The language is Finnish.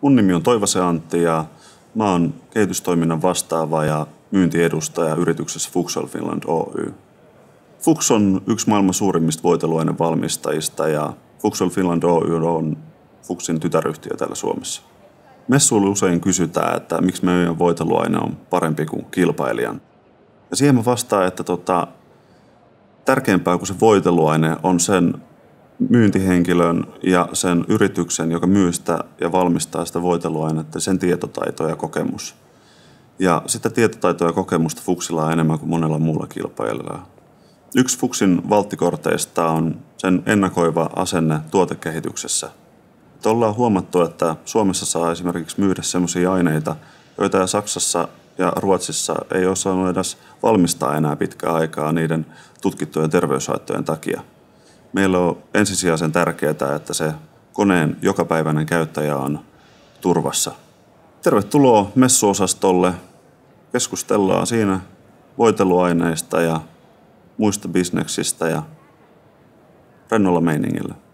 Mun nimi on Toivase Antti ja mä oon kehitystoiminnan vastaava ja myyntiedustaja yrityksessä Fuxel Finland Oy. Fux on yksi maailman suurimmista voiteluaineen valmistajista ja Fuxel Finland Oy on Fuxin tytäryhtiö täällä Suomessa. Messuilla usein kysytään, että miksi meidän voiteluaine on parempi kuin kilpailijan. Ja siihen mä vastaan, että tota, tärkeämpää kuin se voiteluaine on sen myyntihenkilön ja sen yrityksen, joka myy sitä ja valmistaa sitä voiteluainetta, sen tietotaito ja kokemus. Ja sitä tietotaitoa ja kokemusta Fuksilla on enemmän kuin monella muulla kilpailijalla. Yksi Fuksin valttikorteista on sen ennakoiva asenne tuotekehityksessä. Että ollaan huomattu, että Suomessa saa esimerkiksi myydä sellaisia aineita, joita Saksassa ja Ruotsissa ei ole saanut edes valmistaa enää pitkää aikaa niiden tutkittujen terveyshaittojen takia – meillä on ensisijaisen tärkeää, että se koneen jokapäiväinen käyttäjä on turvassa. Tervetuloa messuosastolle. Keskustellaan siinä voiteluaineista ja muista bisneksistä ja rennolla meiningillä.